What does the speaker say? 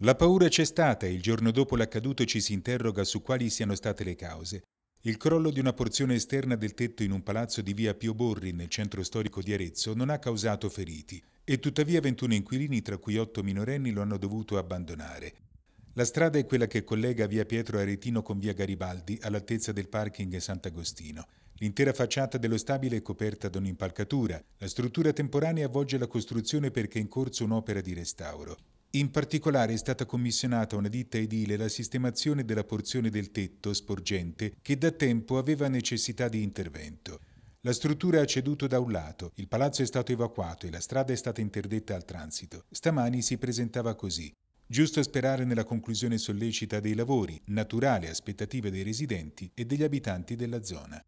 La paura c'è stata e il giorno dopo l'accaduto ci si interroga su quali siano state le cause. Il crollo di una porzione esterna del tetto in un palazzo di via Pio Borri nel centro storico di Arezzo non ha causato feriti e tuttavia 21 inquilini, tra cui 8 minorenni, lo hanno dovuto abbandonare. La strada è quella che collega via Pietro Aretino con via Garibaldi all'altezza del parking Sant'Agostino. L'intera facciata dello stabile è coperta da un'impalcatura. La struttura temporanea avvolge la costruzione perché è in corso un'opera di restauro. In particolare è stata commissionata a una ditta edile la sistemazione della porzione del tetto sporgente che da tempo aveva necessità di intervento. La struttura ha ceduto da un lato, il palazzo è stato evacuato e la strada è stata interdetta al transito. Stamani si presentava così. Giusto sperare nella conclusione sollecita dei lavori, naturale aspettativa dei residenti e degli abitanti della zona.